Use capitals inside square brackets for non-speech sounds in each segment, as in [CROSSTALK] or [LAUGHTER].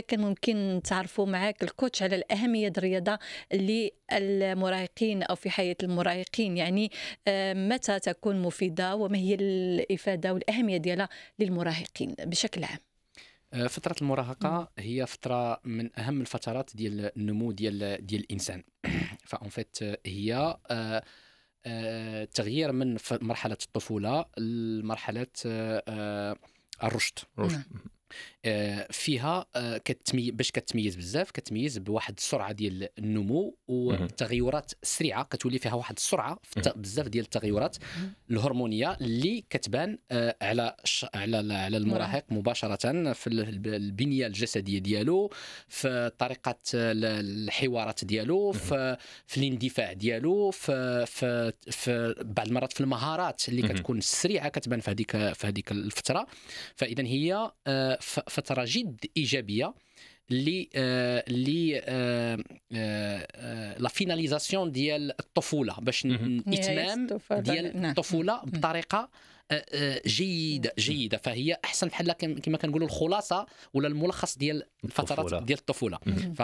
كان ممكن تعرفوا معاك الكوتش على الأهمية الرياضة للمراهقين أو في حياة المراهقين يعني آه، متى تكون مفيدة وما هي الإفادة والأهمية ديالها للمراهقين بشكل عام آه، فترة المراهقة هي فترة من أهم الفترات ديال النمو ديال ديال الإنسان [CLEARS THROAT] فأون فيت هي آه، تغيير من مرحلة الطفولة لمرحلة الرشد آه، فيها آه، كتمي باش كتميز بزاف كتميز بواحد السرعه ديال النمو والتغيرات السريعه كتولي فيها واحد السرعه في بزاف ديال التغيرات الهرمونيه اللي كتبان آه، على على على المراهق مباشره في البنيه الجسديه ديالو في طريقه الحوارات ديالو في في الاندفاع ديالو في في, في بعض المرات في المهارات اللي كتكون سريعه كتبان في هذيك في هذيك الفتره فاذا هي فتره جد ايجابيه لي آه، لي آه، آه، لا فيناليزاسيون ديال الطفوله باش اتمام ديال الطفوله بطريقه جيده جيده فهي احسن بحال كما كنقولوا الخلاصه ولا الملخص ديال فترات ديال الطفوله ف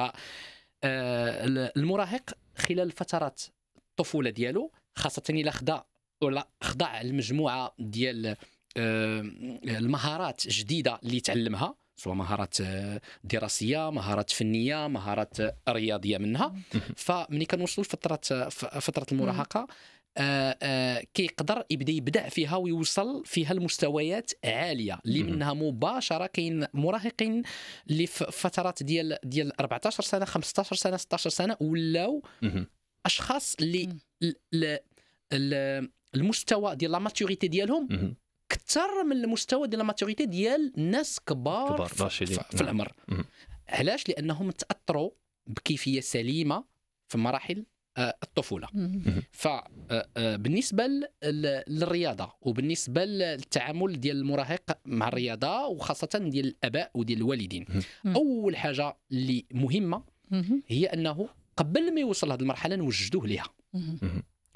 المراهق خلال فترات الطفوله ديالو خاصه الا خدا ولا خضع لمجموعه ديال المهارات جديده اللي تعلمها سواء مهارات آه، دراسيه مهارات فنيه مهارات آه، رياضيه منها [LAUGHS] فملي كنوصلوا لفتره فتره المراهقه آه، كيقدر يبدا يبدع فيها ويوصل فيها لمستويات عاليه اللي منها مباشره كاين مراهقين اللي في فترات ديال ديال 14 سنه 15 سنه 16 سنه ولاو اشخاص اللي المستوى ديال لا ماتوريتي ديالهم اكثر من المستوى ديال الماتوريتي ديال الناس كبار, كبار في, في, نعم. في العمر علاش لانهم تاثروا بكيفيه سليمه في مراحل آه، الطفوله فبالنسبه آه، آه، للرياضه وبالنسبه للتعامل ديال المراهق مع الرياضه وخاصه ديال الاباء وديال الوالدين اول حاجه اللي مهمه هي انه قبل ما يوصل لهذه المرحله نوجدوه ليها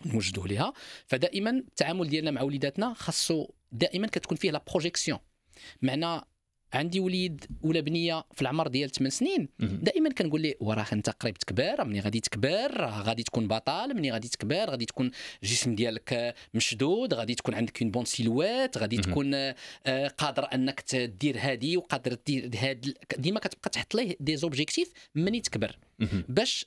نوجدوا ليها فدائما التعامل ديالنا مع وليداتنا خاصو دائما كتكون فيه لا بروجيكسيون معنى عندي وليد ولا بنيه في العمر ديال 8 سنين دائما كنقول ليه وراه انت قريب تكبر ملي غادي تكبر راه غادي تكون بطل ملي غادي تكبر غادي تكون الجسم ديالك مشدود غادي تكون عندك اون بون سيلوات غادي تكون آه، قادر انك تدير هذه وقادر دير هاد ديما كتبقى تحط ليه دي زوبجيكتيف ملي تكبر باش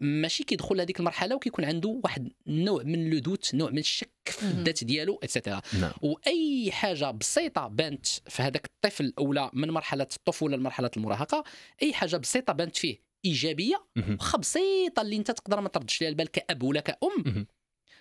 ماشي كيدخل لهذيك المرحله وكيكون عنده واحد النوع من لودوت نوع من الشك في الذات ديالو اتسيتيرا نعم. واي حاجه بسيطه بانت في هذاك الطفل اولا من مرحله الطفوله لمرحله المراهقه اي حاجه بسيطه بانت فيه ايجابيه واخا بسيطه اللي انت تقدر ما تردش لها البال كاب ولا كام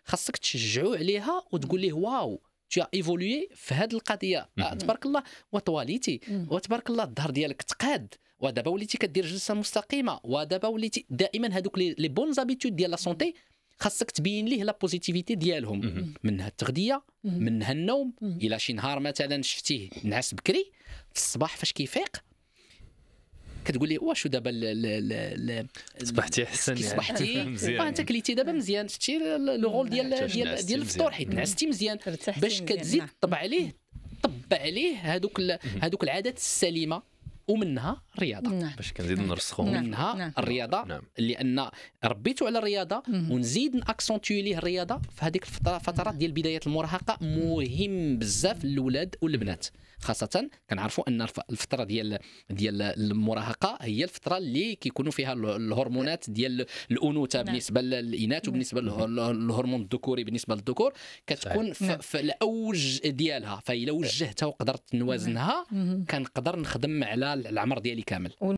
خاصك تشجعو عليها وتقول ليه واو تي ايفولوي في هذه القضيه آه، تبارك الله وطواليتي وتبارك الله الظهر ديالك تقاد ودابا وليتي كدير جلسه مستقيمه ودابا وليتي دائما هذوك لي بون زابيتود ديال لا سونتي خاصك تبين ليه لا بوزيتيفيتي ديالهم منها التغذيه منها النوم الى شي نهار مثلا شفتيه نعس بكري في الصباح فاش كيفيق كتقول لي واش دابا صبحتي احسن يعني. صبحتي [LAUGHS] انت كليتي دابا مزيان شفتي لو غول ديال ديال ديال الفطور حيت نعستي مزيان باش كتزيد نعم. طبع عليه طبع عليه هذوك هذوك العادات السليمه ومنها الرياضه نعم. باش كنزيد نعم. نرسخو نعم. منها نعم. الرياضه نعم. لان ربيتو على الرياضه ونزيد ناكسونتي ليه الرياضه في هذيك الفترات ديال بدايه المراهقه مهم بزاف للولاد والبنات خاصه كنعرفوا ان الفتره ديال ديال المراهقه هي الفتره اللي كيكونوا فيها الهرمونات ديال الانوثه نعم. بالنسبه للاناث وبالنسبه نعم. للهرمون الذكوري بالنسبه للذكور كتكون نعم. في الاوج ديالها فإذا وجهتها وقدرت نوازنها كنقدر نخدم على العمر ديالي كامل